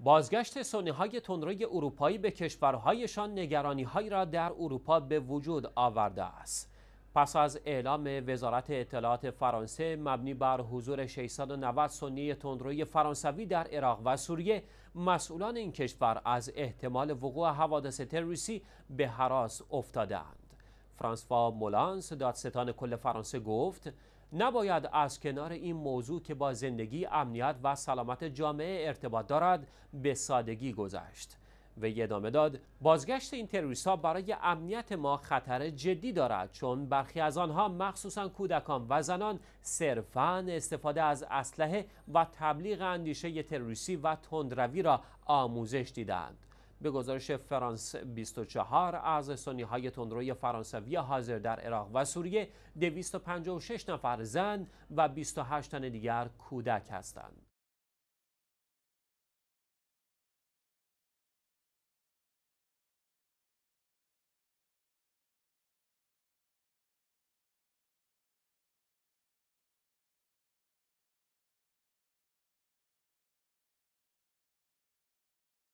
بازگشت سنی های تندروی اروپایی به کشورهایشان نگرانی های را در اروپا به وجود آورده است. پس از اعلام وزارت اطلاعات فرانسه مبنی بر حضور 690 سنی تندروی فرانسوی در عراق و سوریه مسئولان این کشور از احتمال وقوع حوادث تروریستی به حراس افتادند. فرانسوا مولانس دادستان کل فرانسه گفت نباید از کنار این موضوع که با زندگی امنیت و سلامت جامعه ارتباط دارد به سادگی گذشت و ادامه داد بازگشت این تروریست ها برای امنیت ما خطر جدی دارد چون برخی از آنها مخصوصا کودکان و زنان صرفا استفاده از اسلحه و تبلیغ اندیشه تروریستی و تندروی را آموزش دیدند به گزارش فرانس 24 از سنی های تندروی فرانسوی حاضر در عراق و سوریه 256 نفر زن و 28 تن دیگر کودک هستند.